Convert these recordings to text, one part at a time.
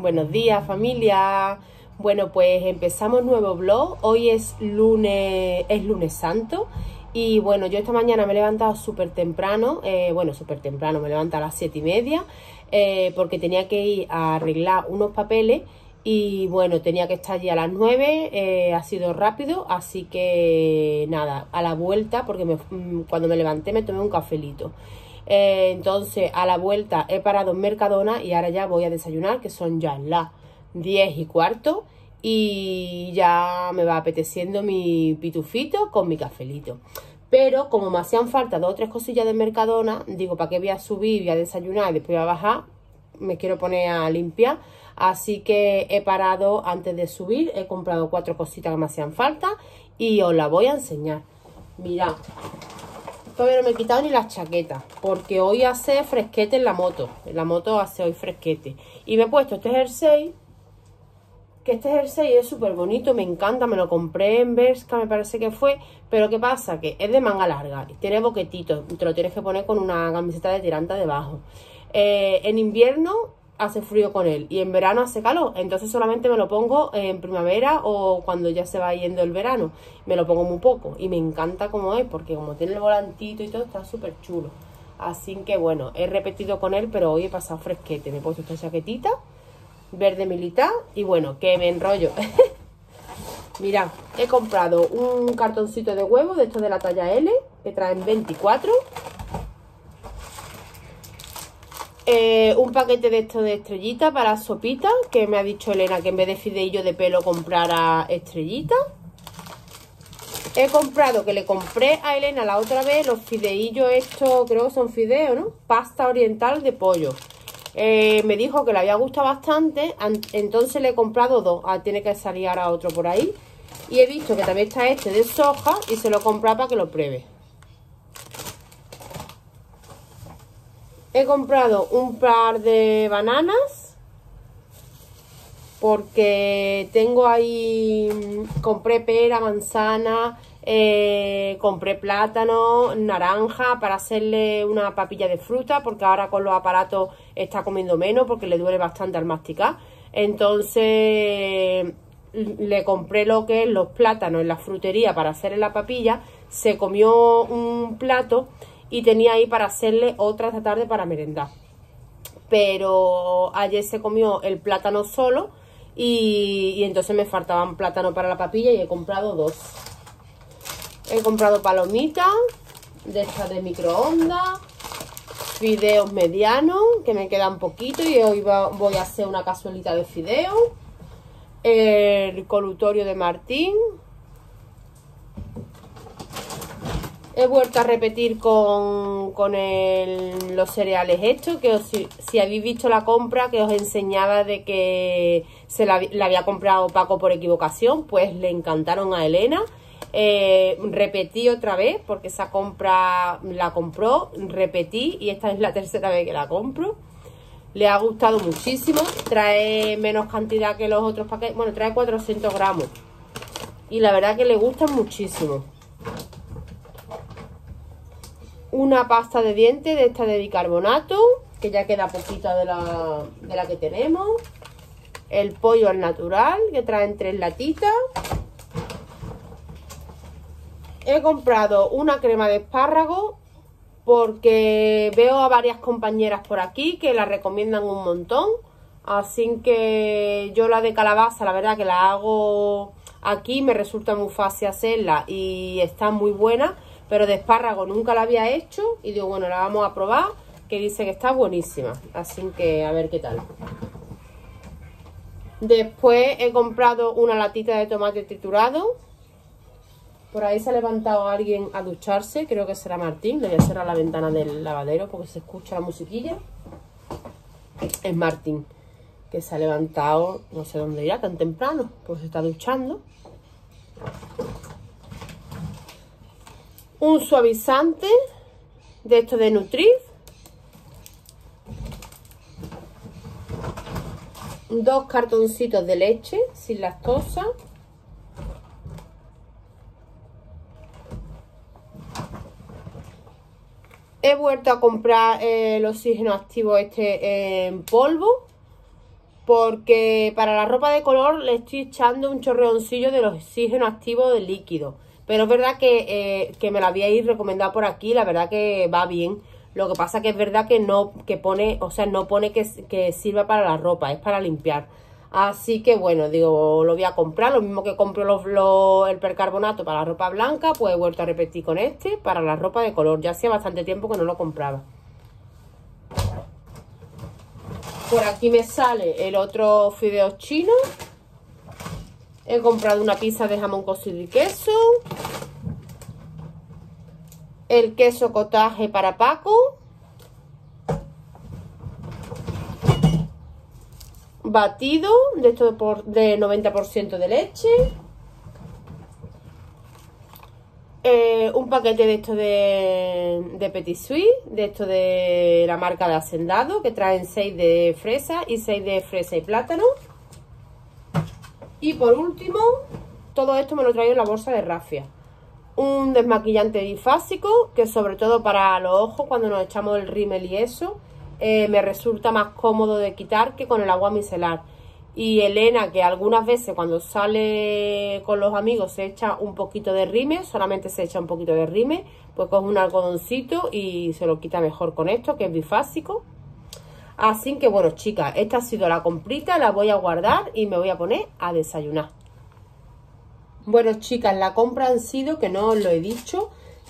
Buenos días familia. Bueno, pues empezamos nuevo blog. Hoy es lunes, es lunes santo. Y bueno, yo esta mañana me he levantado súper temprano, eh, bueno, súper temprano, me levanta a las siete y media, eh, porque tenía que ir a arreglar unos papeles y bueno, tenía que estar allí a las 9, eh, ha sido rápido, así que nada, a la vuelta, porque mm, cuando me levanté me tomé un cafelito. Eh, entonces, a la vuelta he parado en Mercadona y ahora ya voy a desayunar, que son ya las 10 y cuarto. Y ya me va apeteciendo mi pitufito con mi cafelito. Pero como me hacían falta dos o tres cosillas de Mercadona, digo, ¿para qué voy a subir, voy a desayunar y después voy a bajar? Me quiero poner a limpiar. Así que he parado antes de subir, he comprado cuatro cositas que me hacían falta y os la voy a enseñar. Mirad todavía no me he quitado ni las chaquetas porque hoy hace fresquete en la moto. En la moto hace hoy fresquete. Y me he puesto este jersey, que este jersey es súper bonito, me encanta, me lo compré en Bershka me parece que fue. Pero ¿qué pasa? Que es de manga larga, tiene boquetito. te lo tienes que poner con una camiseta de tiranta debajo. Eh, en invierno hace frío con él y en verano hace calor. Entonces solamente me lo pongo en primavera o cuando ya se va yendo el verano. Me lo pongo muy poco y me encanta como es porque como tiene el volantito y todo está súper chulo. Así que bueno, he repetido con él, pero hoy he pasado fresquete. Me he puesto esta chaquetita verde militar y bueno, que me enrollo. mira he comprado un cartoncito de huevo de estos de la talla L que traen 24 eh, un paquete de esto de estrellita para sopita, que me ha dicho Elena que en vez de fideillo de pelo comprara estrellita. He comprado, que le compré a Elena la otra vez, los fideillos estos, creo que son fideos, ¿no? Pasta oriental de pollo. Eh, me dijo que le había gustado bastante, entonces le he comprado dos. Ah, tiene que salir ahora otro por ahí. Y he visto que también está este de soja y se lo compra para que lo pruebe. He comprado un par de bananas porque tengo ahí, mm, compré pera, manzana, eh, compré plátano, naranja para hacerle una papilla de fruta porque ahora con los aparatos está comiendo menos porque le duele bastante al masticar. Entonces mm, le compré lo que es los plátanos en la frutería para hacerle la papilla. Se comió un plato y tenía ahí para hacerle otra esta tarde para merendar. Pero ayer se comió el plátano solo y, entonces me faltaban plátano para la papilla y he comprado dos. He comprado palomitas de estas de microondas, fideos medianos que me quedan poquito y hoy voy a hacer una cazuelita de fideos, el colutorio de Martín, He vuelto a repetir con, los cereales estos, que si, habéis visto la compra que os enseñaba de que se la, había comprado Paco por equivocación, pues le encantaron a Elena. Eh, repetí otra vez porque esa compra la compró, repetí y esta es la tercera vez que la compro. Le ha gustado muchísimo, trae menos cantidad que los otros paquetes, bueno, trae 400 gramos y la verdad que le gustan muchísimo una pasta de dientes de esta de bicarbonato, que ya queda poquita de la, de la que tenemos. El pollo al natural, que traen tres latitas. He comprado una crema de espárrago porque veo a varias compañeras por aquí que la recomiendan un montón. Así que yo la de calabaza, la verdad que la hago aquí, me resulta muy fácil hacerla y está muy buena pero de espárrago nunca la había hecho y digo, bueno, la vamos a probar, que dice que está buenísima, así que a ver qué tal. Después he comprado una latita de tomate triturado. Por ahí se ha levantado alguien a ducharse, creo que será Martín. Le voy a cerrar la ventana del lavadero porque se escucha la musiquilla. Es Martín, que se ha levantado, no sé dónde irá, tan temprano, pues se está duchando un suavizante de esto de Nutriz. dos cartoncitos de leche sin lactosa, he vuelto a comprar eh, el oxígeno activo este en polvo porque para la ropa de color le estoy echando un chorreoncillo del oxígeno activo de líquido pero es verdad que, eh, que me la habíais recomendado por aquí, la verdad que va bien. Lo que pasa que es verdad que no que pone, o sea, no pone que, sirva para la ropa, es para limpiar. Así que bueno, digo, lo voy a comprar, lo mismo que compro el percarbonato para la ropa blanca, pues he vuelto a repetir con este para la ropa de color. Ya hacía bastante tiempo que no lo compraba. Por aquí me sale el otro fideo chino He comprado una pizza de jamón cocido y queso. El queso cotaje para Paco. Batido de, esto de 90% de leche. Eh, un paquete de esto de, Petit Suisse, de esto de la marca de Hacendado, que traen 6 de fresa y 6 de fresa y plátano. Y por último, todo esto me lo traigo en la bolsa de rafia. Un desmaquillante bifásico que sobre todo para los ojos, cuando nos echamos el rímel y eso, eh, me resulta más cómodo de quitar que con el agua micelar. Y Elena, que algunas veces cuando sale con los amigos se echa un poquito de rime, solamente se echa un poquito de rime, pues coge un algodoncito y se lo quita mejor con esto, que es bifásico. Así que bueno, chicas, esta ha sido la comprita, la voy a guardar y me voy a poner a desayunar. Bueno, chicas, la compra han sido, que no os lo he dicho,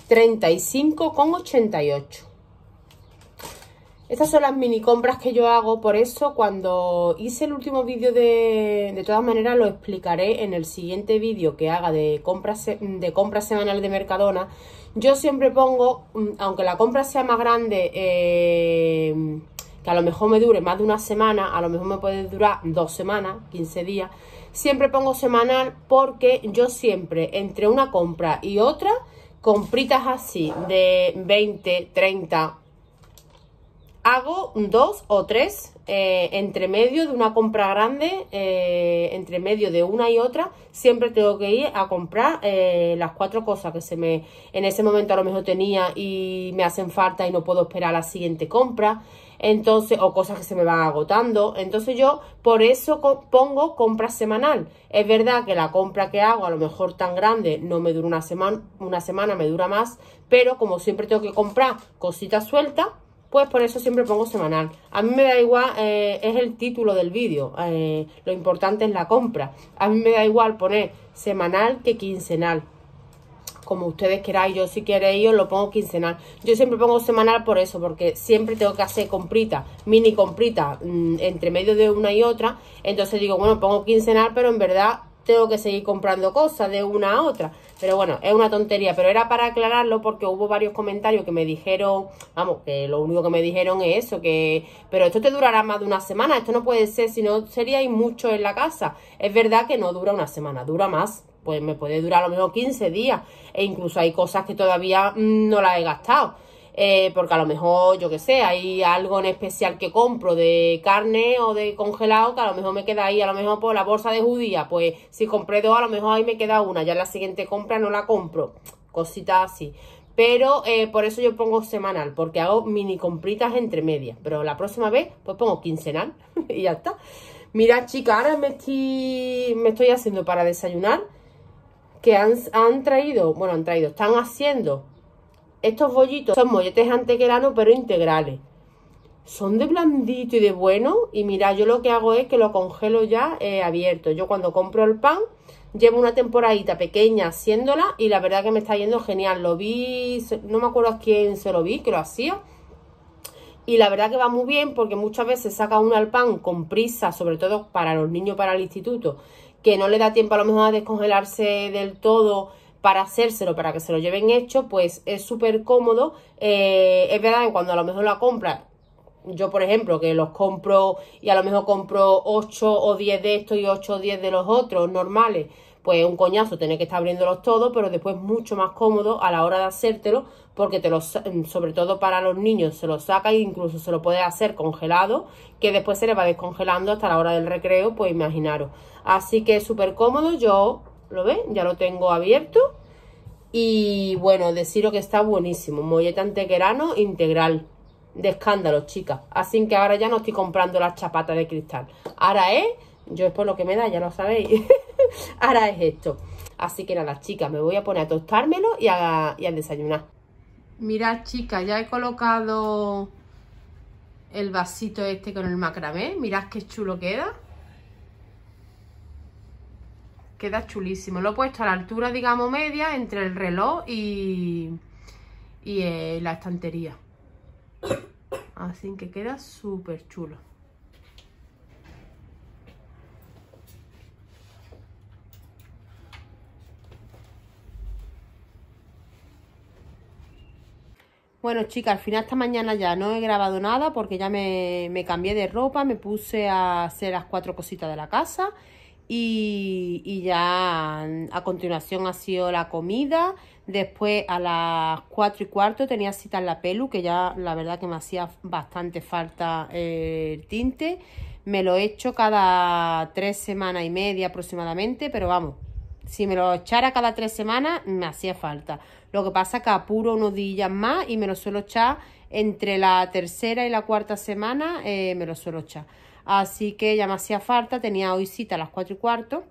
35,88. Estas son las mini compras que yo hago, por eso cuando hice el último vídeo de, de todas maneras lo explicaré en el siguiente vídeo que haga de compras de compra semanal de Mercadona. Yo siempre pongo, mm, aunque la compra sea más grande, eh, que a lo mejor me dure más de una semana, a lo mejor me puede durar dos semanas, 15 días. Siempre pongo semanal porque yo siempre, entre una compra y otra, compritas así de 20, 30, hago dos o tres eh, entre medio de una compra grande, eh, entre medio de una y otra, siempre tengo que ir a comprar eh, las cuatro cosas que se me en ese momento a lo mejor tenía y me hacen falta y no puedo esperar a la siguiente compra entonces o cosas que se me van agotando. Entonces yo por eso pongo compra semanal. Es verdad que la compra que hago, a lo mejor tan grande, no me dura una semana, una semana me dura más, pero como siempre tengo que comprar cositas sueltas, pues por eso siempre pongo semanal. A mí me da igual, eh, es el título del vídeo, eh, lo importante es la compra. A mí me da igual poner semanal que quincenal como ustedes queráis. Yo si queréis yo lo pongo quincenal. Yo siempre pongo semanal por eso, porque siempre tengo que hacer comprita, mini comprita, mm, entre medio de una y otra. Entonces digo, bueno, pongo quincenal, pero en verdad tengo que seguir comprando cosas de una a otra. Pero bueno, es una tontería. Pero era para aclararlo porque hubo varios comentarios que me dijeron, vamos, que lo único que me dijeron es eso, que, pero esto te durará más de una semana, esto no puede ser, si no hay mucho en la casa. Es verdad que no dura una semana, dura más, pues me puede durar a lo mejor 15 días. E incluso hay cosas que todavía mm, no las he gastado. Eh, porque a lo mejor, yo que sé, hay algo en especial que compro de carne o de congelado que a lo mejor me queda ahí, a lo mejor por la bolsa de judía, pues si compré dos, a lo mejor ahí me queda una, ya en la siguiente compra no la compro, cositas así. Pero eh, por eso yo pongo semanal, porque hago mini compritas entre medias, pero la próxima vez pues pongo quincenal y ya está. Mira chicas, ahora me estoy, me estoy haciendo para desayunar que han, traído, bueno, han traído, están haciendo estos bollitos. Son molletes antequeranos pero integrales. Son de blandito y de bueno. Y mira, yo lo que hago es que lo congelo ya eh, abierto. Yo cuando compro el pan, llevo una temporadita pequeña haciéndola y la verdad que me está yendo genial. Lo vi, no me acuerdo a quién se lo vi, que lo hacía. Y la verdad que va muy bien porque muchas veces saca uno al pan con prisa, sobre todo para los niños para el instituto, que no le da tiempo a lo mejor a descongelarse del todo para hacérselo, para que se lo lleven hecho, pues es súper cómodo. Eh, es verdad que cuando a lo mejor la compra yo, por ejemplo, que los compro y a lo mejor compro 8 o 10 de estos y 8 o 10 de los otros normales, pues un coñazo tener que estar abriéndolos todos, pero después mucho más cómodo a la hora de hacértelo, porque te los, sobre todo para los niños, se los saca e incluso se lo puede hacer congelado, que después se le va descongelando hasta la hora del recreo, pues imaginaros. Así que es súper cómodo, yo, ¿lo ven? Ya lo tengo abierto. Y bueno, deciros que está buenísimo, mollete antequerano integral de escándalo, chicas. Así que ahora ya no estoy comprando las chapatas de cristal. Ahora es, yo es por lo que me da, ya lo sabéis. ahora es esto. Así que nada, chicas, me voy a poner a tostármelo y a, y desayunar. Mirad, chicas, ya he colocado el vasito este con el macramé. Mirad qué chulo queda. Queda chulísimo. Lo he puesto a la altura, digamos, media entre el reloj y, y eh, la estantería. Así que queda súper chulo. Bueno, chicas, al final esta mañana ya no he grabado nada porque ya me, cambié de ropa, me puse a hacer las cuatro cositas de la casa y, y ya mm, a continuación ha sido la comida Después a las 4 y cuarto tenía cita en la pelu, que ya la verdad que me hacía bastante falta eh, el tinte. Me lo echo cada tres semanas y media aproximadamente, pero vamos, si me lo echara cada tres semanas me hacía falta. Lo que pasa que apuro unos días más y me lo suelo echar entre la tercera y la cuarta semana, eh, me lo suelo echar. Así que ya me hacía falta, tenía hoy cita a las 4 y cuarto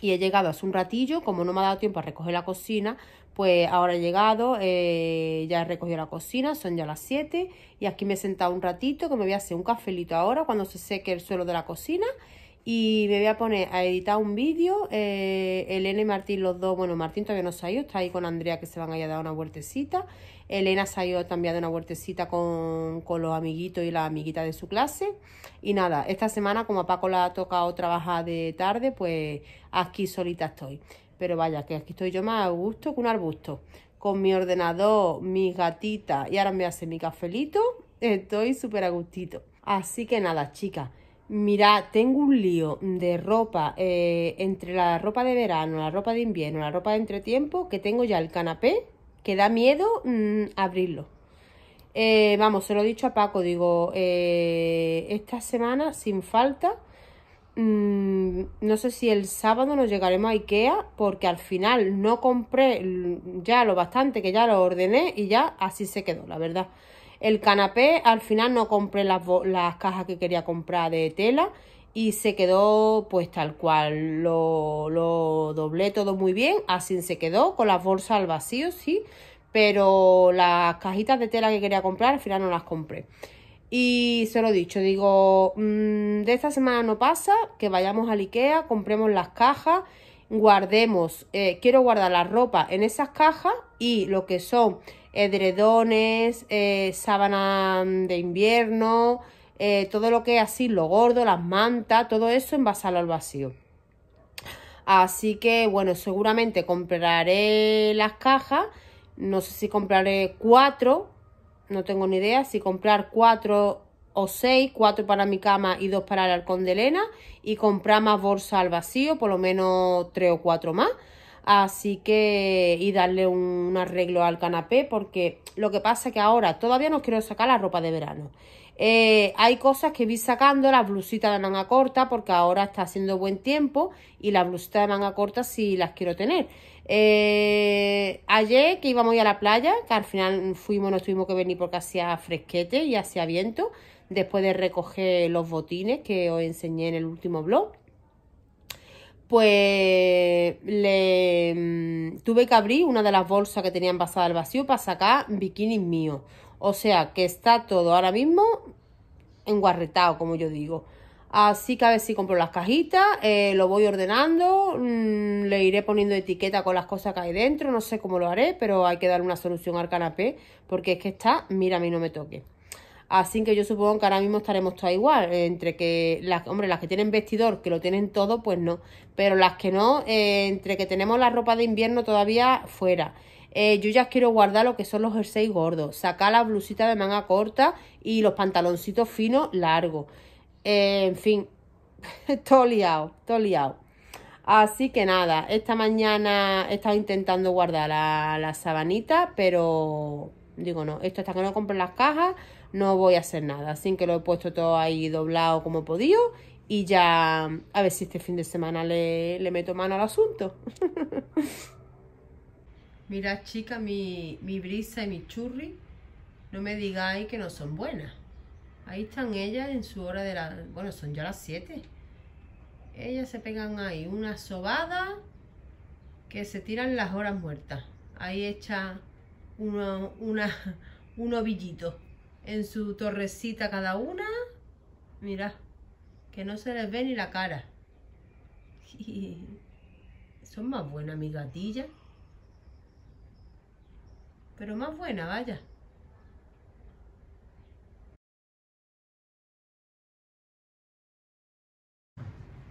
y he llegado hace un ratillo, como no me ha dado tiempo a recoger la cocina, pues ahora he llegado, eh, ya he recogido la cocina, son ya las 7 y aquí me he sentado un ratito que me voy a hacer un cafelito ahora cuando se seque el suelo de la cocina y me voy a poner a editar un vídeo. Eh, Elena y Martín, los dos, bueno, Martín todavía no se ha ido, está ahí con Andrea que se van a ir a dar una vueltecita. Elena se ha ido también a una vueltecita con, con los amiguitos y la amiguita de su clase. Y nada, esta semana, como a Paco le ha tocado trabajar de tarde, pues aquí solita estoy. Pero vaya, que aquí estoy yo más a gusto que un arbusto. Con mi ordenador, mi gatita y ahora me hace mi cafelito, estoy súper a gustito. Así que nada, chicas. mira, tengo un lío de ropa eh, entre la ropa de verano, la ropa de invierno, la ropa de entretiempo, que tengo ya el canapé, que da miedo mm, abrirlo. Eh, vamos, se lo he dicho a Paco, digo, eh, esta semana sin falta Mm, no sé si el sábado nos llegaremos a Ikea porque al final no compré ya lo bastante que ya lo ordené y ya así se quedó, la verdad. El canapé al final no compré las, las cajas que quería comprar de tela y se quedó pues tal cual. Lo, lo, doblé todo muy bien, así se quedó, con las bolsas al vacío, sí, pero las cajitas de tela que quería comprar al final no las compré. Y se lo he dicho, digo, mm, de esta semana no pasa, que vayamos al Ikea, compremos las cajas, guardemos, eh, quiero guardar la ropa en esas cajas y lo que son edredones, eh, sábanas de invierno, eh, todo lo que es así, lo gordo, las mantas, todo eso envasarlo al vacío. Así que bueno, seguramente compraré las cajas, no sé si compraré cuatro no tengo ni idea si comprar cuatro o seis, cuatro para mi cama y dos para el halcón de Elena y comprar más bolsa al vacío, por lo menos tres o cuatro más. Así que y darle un arreglo al canapé porque lo que pasa es que ahora todavía no quiero sacar la ropa de verano. Eh, hay cosas que vi sacando, las blusitas de manga corta porque ahora está haciendo buen tiempo y las blusitas de manga corta sí las quiero tener. Eh, ayer que íbamos a a la playa, que al final fuimos, no tuvimos que venir porque hacía fresquete y hacía viento, después de recoger los botines que os enseñé en el último blog, pues le mm, tuve que abrir una de las bolsas que tenían basada al vacío para sacar bikinis míos. O sea que está todo ahora mismo enguarretado, como yo digo. Así que a ver si compro las cajitas, eh, lo voy ordenando, mm, le iré poniendo etiqueta con las cosas que hay dentro, no sé cómo lo haré, pero hay que dar una solución al canapé, porque es que está, mira, a mí no me toque. Así que yo supongo que ahora mismo estaremos todas igual, entre que, las, hombre, las que tienen vestidor, que lo tienen todo, pues no, pero las que no, eh, entre que tenemos la ropa de invierno todavía fuera. Eh, yo ya quiero guardar lo que son los jerseys gordos, sacar la blusita de manga corta y los pantaloncitos finos largos. Eh, en fin, todo liado, todo liado. Así que nada, esta mañana he estado intentando guardar la, la sabanita, pero digo no, esto hasta que no compre las cajas no voy a hacer nada. Así que lo he puesto todo ahí doblado como he podido y ya a ver si este fin de semana le, meto mano al asunto. Mira chica, mi brisa y mi churri, no me digáis que no son buenas. Ahí están ellas en su hora de la... Bueno, son ya las 7. Ellas se pegan ahí una sobada que se tiran las horas muertas. Ahí echa uno, una, un ovillito en su torrecita cada una. Mira, que no se les ve ni la cara. Son más buenas mis gatillas. Pero más buenas, vaya.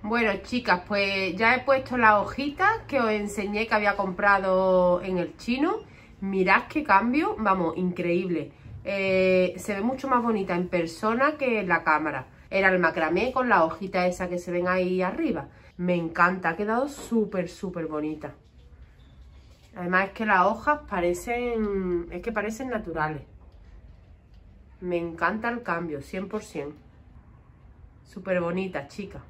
Bueno, chicas, pues ya he puesto la hojita que os enseñé que había comprado en el chino. Mirad qué cambio, vamos, increíble. Eh, se ve mucho más bonita en persona que en la cámara. Era el macramé con la hojita esa que se ven ahí arriba. Me encanta, ha quedado súper, súper bonita. Además es que las hojas parecen, es que parecen naturales. Me encanta el cambio, 100%. Súper bonita, chicas.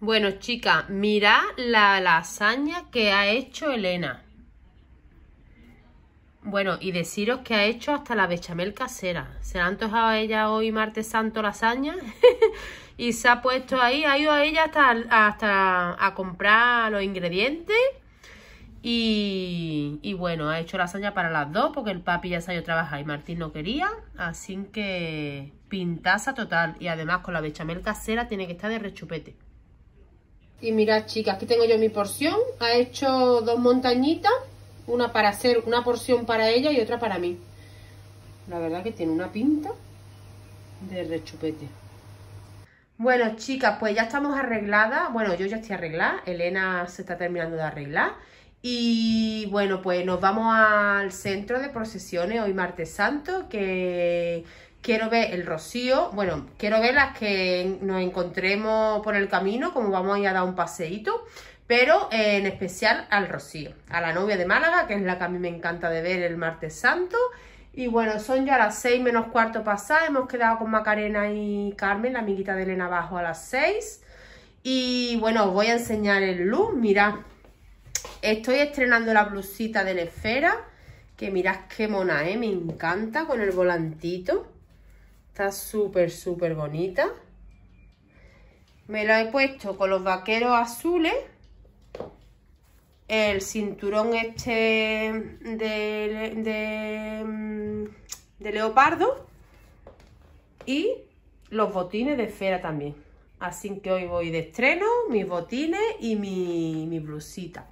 Bueno, chicas, mira la lasaña que ha hecho Elena. Bueno, y deciros que ha hecho hasta la bechamel casera. Se la ha antojado a ella hoy martes santo lasaña y se ha puesto ahí, ha ido a ella hasta, a comprar los ingredientes y, y, bueno, ha hecho lasaña para las dos porque el papi ya salió a trabajar y Martín no quería. Así que pintaza total y además con la bechamel casera tiene que estar de rechupete. Y mirad, chicas, aquí tengo yo mi porción. Ha hecho dos montañitas, una para hacer una porción para ella y otra para mí. La verdad que tiene una pinta de rechupete. Bueno, chicas, pues ya estamos arregladas. Bueno, yo ya estoy arreglada. Elena se está terminando de arreglar. Y bueno, pues nos vamos al centro de procesiones hoy martes santo, que Quiero ver el rocío, bueno, quiero ver las que nos encontremos por el camino, como vamos a ir a dar un paseíto, pero eh, en especial al rocío, a la novia de Málaga, que es la que a mí me encanta de ver el martes santo. Y bueno, son ya las 6 menos cuarto pasadas, hemos quedado con Macarena y Carmen, la amiguita de Elena abajo a las 6. Y bueno, os voy a enseñar el look, mirad, estoy estrenando la blusita de la esfera, que mirad qué mona, ¿eh? me encanta con el volantito. Está súper, súper bonita. Me la he puesto con los vaqueros azules. El cinturón este mm, de, leopardo. Y los botines de esfera también. Así que hoy voy de estreno, mis botines y mi, mi blusita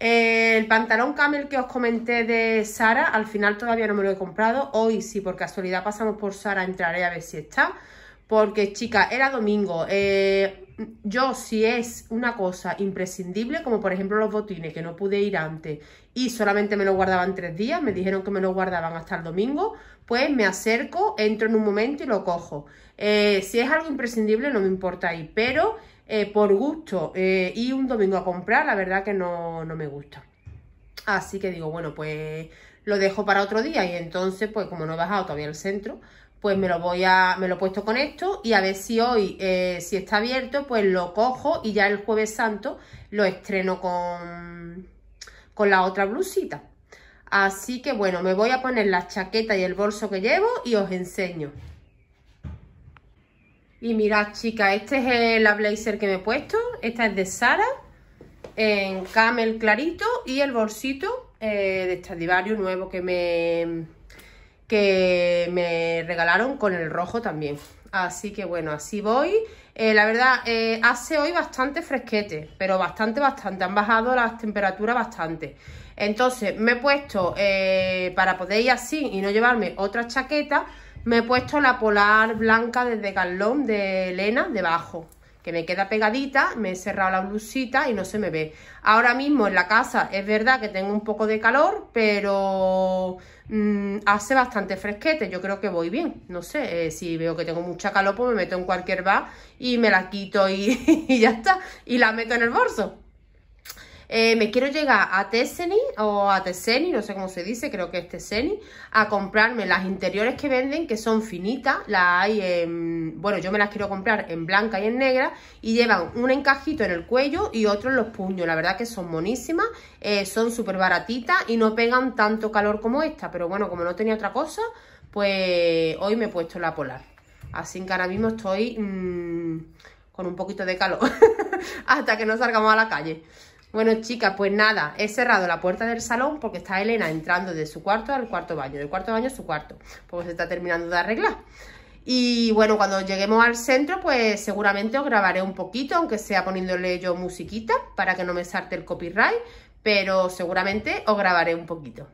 el pantalón camel que os comenté de Sara, al final todavía no me lo he comprado. Hoy, sí, por casualidad pasamos por Sara, entraré a ver si está. Porque, chica, era domingo. Eh, yo, si es una cosa imprescindible, como por ejemplo los botines, que no pude ir antes y solamente me lo guardaban tres días, me dijeron que me lo guardaban hasta el domingo, pues me acerco, entro en un momento y lo cojo. Eh, si es algo imprescindible, no me importa ir pero eh, por gusto eh, y un domingo a comprar, la verdad que no, no me gusta. Así que digo, bueno, pues lo dejo para otro día y entonces, pues como no he bajado todavía al centro, pues me lo voy a, me lo he puesto con esto y a ver si hoy, eh, si está abierto, pues lo cojo y ya el jueves santo lo estreno con, con la otra blusita. Así que bueno, me voy a poner la chaqueta y el bolso que llevo y os enseño. Y mirad, chicas, este es el blazer que me he puesto. Esta es de Sara, en camel clarito y el bolsito eh, de este Stradivarius nuevo que me, que me regalaron con el rojo también. Así que bueno, así voy. Eh, la verdad, eh, hace hoy bastante fresquete, pero bastante, bastante. Han bajado las temperaturas bastante. Entonces, me he puesto para poder ir así y no llevarme otra chaqueta me he puesto la polar blanca desde Galón de Elena debajo, que me queda pegadita, me he cerrado la blusita y no se me ve. Ahora mismo en la casa es verdad que tengo un poco de calor, pero mm, hace bastante fresquete, yo creo que voy bien. No sé, eh, si veo que tengo mucha calor, pues me meto en cualquier va y me la quito y, y ya está, y la meto en el bolso. Eh, me quiero llegar a Tesseni o a Tesseni, no sé cómo se dice, creo que es Tesseni, a comprarme las interiores que venden, que son finitas, las hay en, bueno, yo me las quiero comprar en blanca y en negra, y llevan un encajito en el cuello y otro en los puños, la verdad que son monísimas, eh, son súper baratitas y no pegan tanto calor como esta, pero bueno, como no tenía otra cosa, pues hoy me he puesto la polar. Así que ahora mismo estoy mm, con un poquito de calor hasta que no salgamos a la calle. Bueno, chicas, pues nada, he cerrado la puerta del salón porque está Elena entrando de su cuarto al cuarto baño, del cuarto baño a su cuarto, porque se está terminando de arreglar. Y bueno, cuando lleguemos al centro, pues seguramente os grabaré un poquito, aunque sea poniéndole yo musiquita para que no me salte el copyright, pero seguramente os grabaré un poquito.